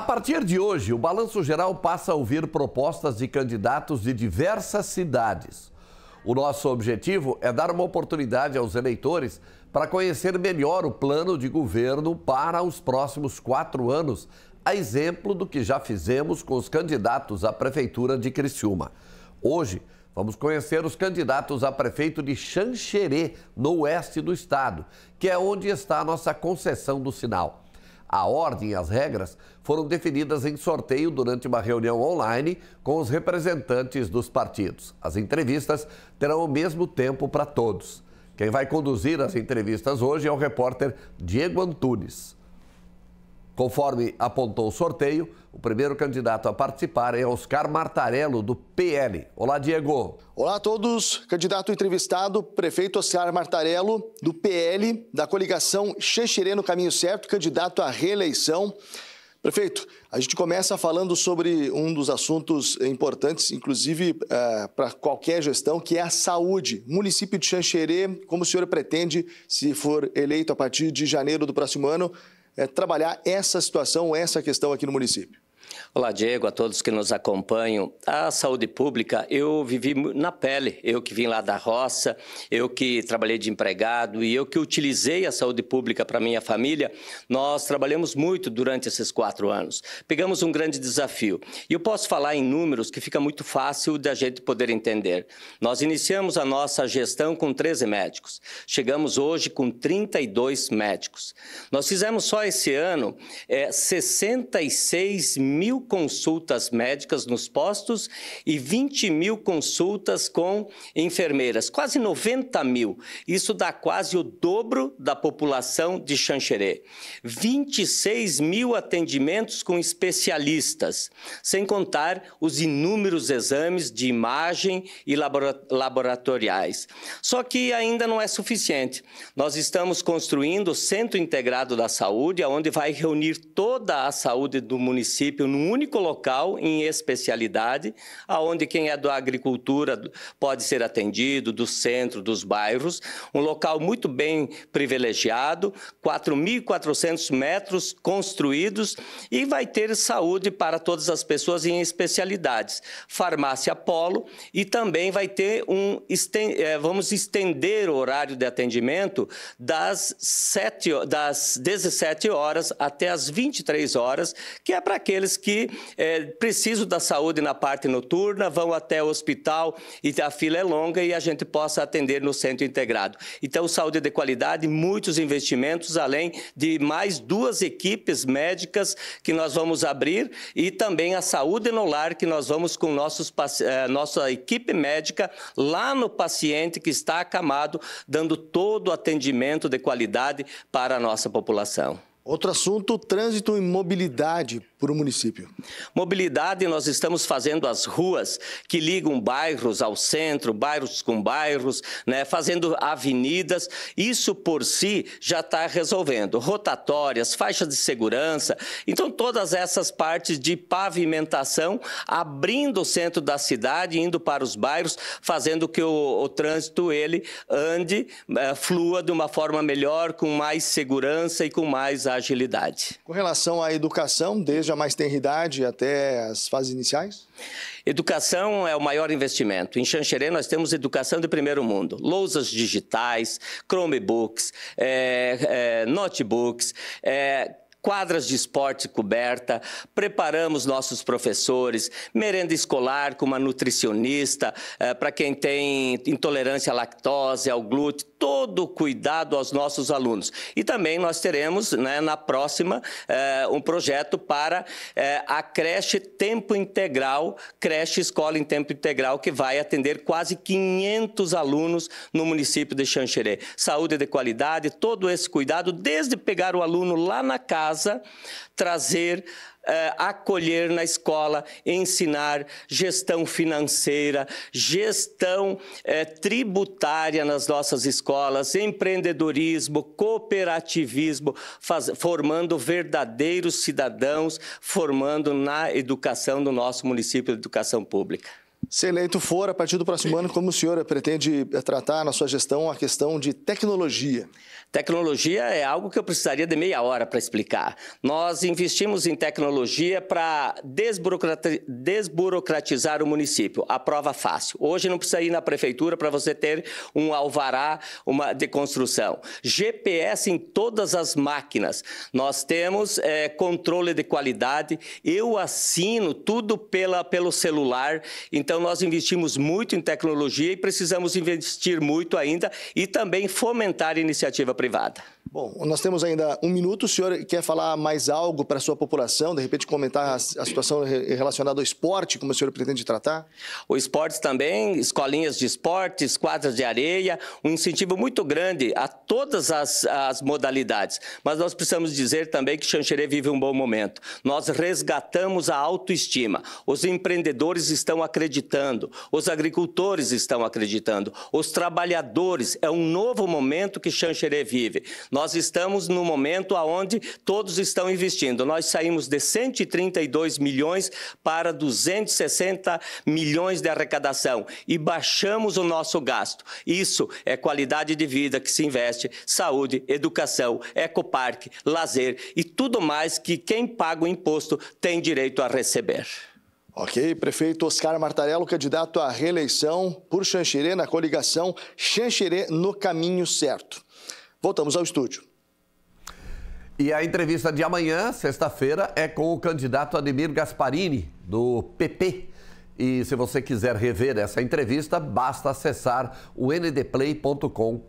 A partir de hoje, o Balanço Geral passa a ouvir propostas de candidatos de diversas cidades. O nosso objetivo é dar uma oportunidade aos eleitores para conhecer melhor o plano de governo para os próximos quatro anos, a exemplo do que já fizemos com os candidatos à Prefeitura de Criciúma. Hoje, vamos conhecer os candidatos a prefeito de Xanxerê, no oeste do estado, que é onde está a nossa concessão do sinal. A ordem e as regras foram definidas em sorteio durante uma reunião online com os representantes dos partidos. As entrevistas terão o mesmo tempo para todos. Quem vai conduzir as entrevistas hoje é o repórter Diego Antunes. Conforme apontou o sorteio, o primeiro candidato a participar é Oscar Martarello, do PL. Olá, Diego. Olá a todos. Candidato entrevistado, prefeito Oscar Martarello, do PL, da coligação Xexerê no Caminho Certo, candidato à reeleição. Prefeito, a gente começa falando sobre um dos assuntos importantes, inclusive uh, para qualquer gestão, que é a saúde. Município de Xanxerê, como o senhor pretende, se for eleito a partir de janeiro do próximo ano, é trabalhar essa situação, essa questão aqui no município. Olá, Diego, a todos que nos acompanham. A saúde pública eu vivi na pele, eu que vim lá da roça, eu que trabalhei de empregado e eu que utilizei a saúde pública para minha família. Nós trabalhamos muito durante esses quatro anos. Pegamos um grande desafio e eu posso falar em números que fica muito fácil da gente poder entender. Nós iniciamos a nossa gestão com 13 médicos, chegamos hoje com 32 médicos. Nós fizemos só esse ano é, eh, 66 mil consultas médicas nos postos e 20 mil consultas com enfermeiras, quase 90 mil. Isso dá quase o dobro da população de Xanxerê. 26 mil atendimentos com especialistas, sem contar os inúmeros exames de imagem e laboratoriais. Só que ainda não é suficiente. Nós estamos construindo o Centro Integrado da Saúde, onde vai reunir toda a saúde do município num único local em especialidade, aonde quem é da agricultura pode ser atendido, do centro, dos bairros, um local muito bem privilegiado, 4.400 metros construídos e vai ter saúde para todas as pessoas em especialidades. Farmácia Polo e também vai ter um, eh, vamos estender o horário de atendimento das, 7, das 17 horas até as 23 horas, que é para aqueles que é, precisam da saúde na parte noturna, vão até o hospital e a fila é longa e a gente possa atender no centro integrado. Então, saúde de qualidade, muitos investimentos, além de mais duas equipes médicas que nós vamos abrir e também a saúde no lar, que nós vamos com nossos, é, nossa equipe médica lá no paciente que está acamado, dando todo o atendimento de qualidade para a nossa população. Outro assunto, trânsito e mobilidade por um município. Mobilidade, nós estamos fazendo as ruas que ligam bairros ao centro, bairros com bairros, né, fazendo avenidas. Isso por si já está resolvendo. Rotatórias, faixas de segurança. Então, todas essas partes de pavimentação, abrindo o centro da cidade, indo para os bairros, fazendo que o, o trânsito ele ande, é, flua de uma forma melhor, com mais segurança e com mais agilidade. Com relação à educação, desde desde a mais até as fases iniciais? Educação é o maior investimento. Em Xanxerê nós temos educação de primeiro mundo. Lousas digitais, Chromebooks, é, é, notebooks, é, quadras de esporte coberta, preparamos nossos professores, merenda escolar com uma nutricionista, para quem tem intolerância à lactose, ao glúten, todo cuidado aos nossos alunos. E também nós teremos né, na próxima eh, um projeto para eh, a creche tempo integral, creche escola em tempo integral, que vai atender quase 500 alunos no município de Xanxerê. Saúde de qualidade, todo esse cuidado, desde pegar o aluno lá na casa, trazer eh, acolher na escola, ensinar gestão financeira, gestão eh, tributária nas nossas escolas, empreendedorismo, cooperativismo, faz, formando verdadeiros cidadãos, formando na educação do nosso município de educação pública. Se eleito for, a partir do próximo ano, como o senhor pretende eh, tratar na sua gestão a questão de tecnologia? Tecnologia é algo que eu precisaria de meia hora para explicar. Nós investimos em tecnologia para desburocratizar o município. A prova fácil. Hoje não precisa ir na prefeitura para você ter um alvará uma de construção. GPS em todas as máquinas. Nós temos é, controle de qualidade. Eu assino tudo pela, pelo celular. Então, então, nós investimos muito em tecnologia e precisamos investir muito ainda e também fomentar a iniciativa privada. Bom, nós temos ainda um minuto. O senhor quer falar mais algo para a sua população? De repente, comentar a, situação relacionada ao esporte, como o senhor pretende tratar? O esporte também, escolinhas de esportes, quadras de areia, um incentivo muito grande a todas as, as modalidades. Mas nós precisamos dizer também que Xanxerê vive um bom momento. Nós resgatamos a autoestima. Os empreendedores estão acreditando acreditando, os agricultores estão acreditando, os trabalhadores. É um novo momento que Xanxerê vive. Nós estamos no momento onde todos estão investindo. Nós saímos de 132 milhões para 260 milhões de arrecadação e baixamos o nosso gasto. Isso é qualidade de vida que se investe, saúde, educação, ecoparque, lazer e tudo mais que quem paga o imposto tem direito a receber. Ok, prefeito Oscar Martarello, candidato à reeleição por Xanxerê na coligação Xanxerê no caminho certo. Voltamos ao estúdio. E a entrevista de amanhã, sexta-feira, é com o candidato Ademir Gasparini, do PP. E se você quiser rever essa entrevista, basta acessar o ndplay.com.br.